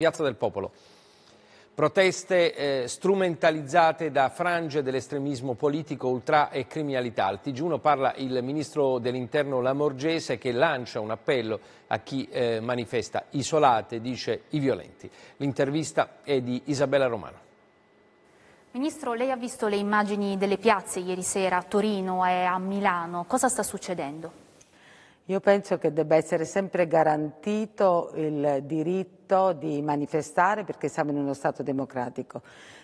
Piazza del Popolo. Proteste eh, strumentalizzate da frange dell'estremismo politico, ultra e criminalità. Al Tg1 parla il ministro dell'interno Lamorgese che lancia un appello a chi eh, manifesta. Isolate, dice, i violenti. L'intervista è di Isabella Romano. Ministro, lei ha visto le immagini delle piazze ieri sera a Torino e a Milano. Cosa sta succedendo? Io penso che debba essere sempre garantito il diritto diritto di manifestare perché siamo in uno Stato democratico,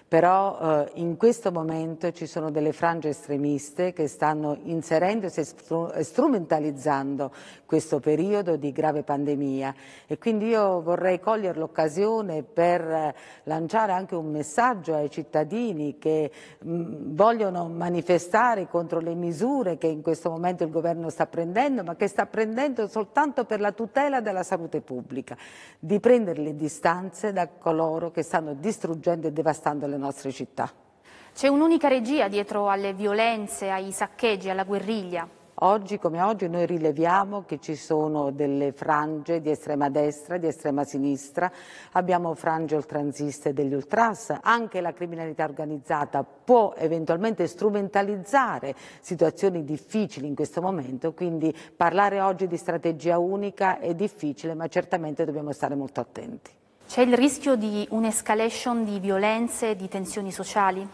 però eh, in questo momento ci sono delle frange estremiste che stanno inserendo e strumentalizzando questo periodo di grave pandemia e quindi io vorrei cogliere l'occasione per eh, lanciare anche un messaggio ai cittadini che mh, mm, vogliono manifestare contro le misure che in questo momento il governo sta prendendo ma che sta prendendo soltanto per la tutela della salute pubblica, di prendere prendere le distanze da coloro che stanno distruggendo e devastando le nostre città. C'è un'unica regia dietro alle violenze, ai saccheggi, alla guerriglia. Oggi come oggi noi rileviamo che ci sono delle frange di estrema destra, di estrema sinistra, abbiamo frange oltranziste degli ultras, anche la criminalità organizzata può eventualmente strumentalizzare situazioni difficili in questo momento, quindi parlare oggi di strategia unica è difficile, ma certamente dobbiamo stare molto attenti. C'è il rischio di un'escalation di violenze e di tensioni sociali?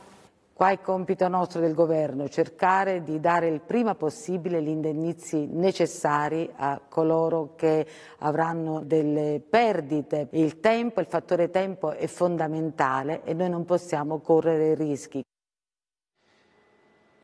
Qua è compito nostro del governo cercare di dare il prima possibile gli indennizi necessari a coloro che avranno delle perdite. Il tempo, il fattore tempo è fondamentale e noi non possiamo correre rischi.